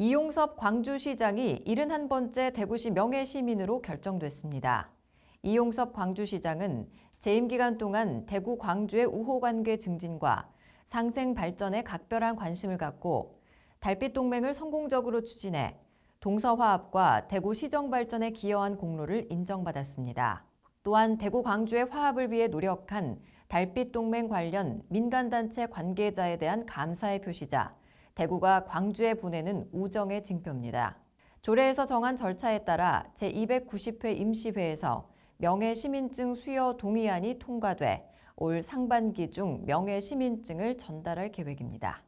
이용섭 광주시장이 71번째 대구시 명예시민으로 결정됐습니다. 이용섭 광주시장은 재임 기간 동안 대구 광주의 우호관계 증진과 상생 발전에 각별한 관심을 갖고 달빛 동맹을 성공적으로 추진해 동서화합과 대구 시정 발전에 기여한 공로를 인정받았습니다. 또한 대구 광주의 화합을 위해 노력한 달빛 동맹 관련 민간단체 관계자에 대한 감사의 표시자 대구가 광주에 보내는 우정의 징표입니다. 조례에서 정한 절차에 따라 제290회 임시회에서 명예시민증 수여 동의안이 통과돼 올 상반기 중 명예시민증을 전달할 계획입니다.